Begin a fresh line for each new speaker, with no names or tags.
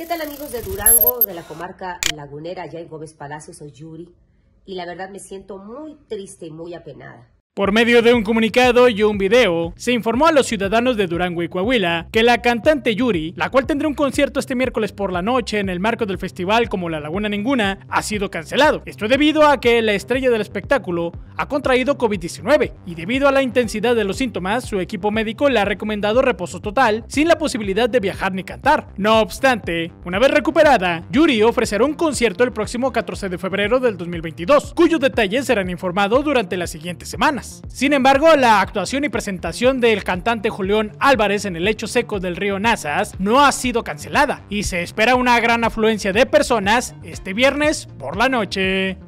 ¿Qué tal amigos de Durango, de la comarca lagunera, allá en Gómez Palacio? Soy Yuri y la verdad me siento muy triste y muy apenada.
Por medio de un comunicado y un video, se informó a los ciudadanos de Durango y Coahuila que la cantante Yuri, la cual tendrá un concierto este miércoles por la noche en el marco del festival como La Laguna Ninguna, ha sido cancelado. Esto debido a que la estrella del espectáculo ha contraído COVID-19 y debido a la intensidad de los síntomas, su equipo médico le ha recomendado reposo total sin la posibilidad de viajar ni cantar. No obstante, una vez recuperada, Yuri ofrecerá un concierto el próximo 14 de febrero del 2022, cuyos detalles serán informados durante las siguientes semanas. Sin embargo, la actuación y presentación del cantante Julián Álvarez en el lecho seco del río Nazas no ha sido cancelada y se espera una gran afluencia de personas este viernes por la noche.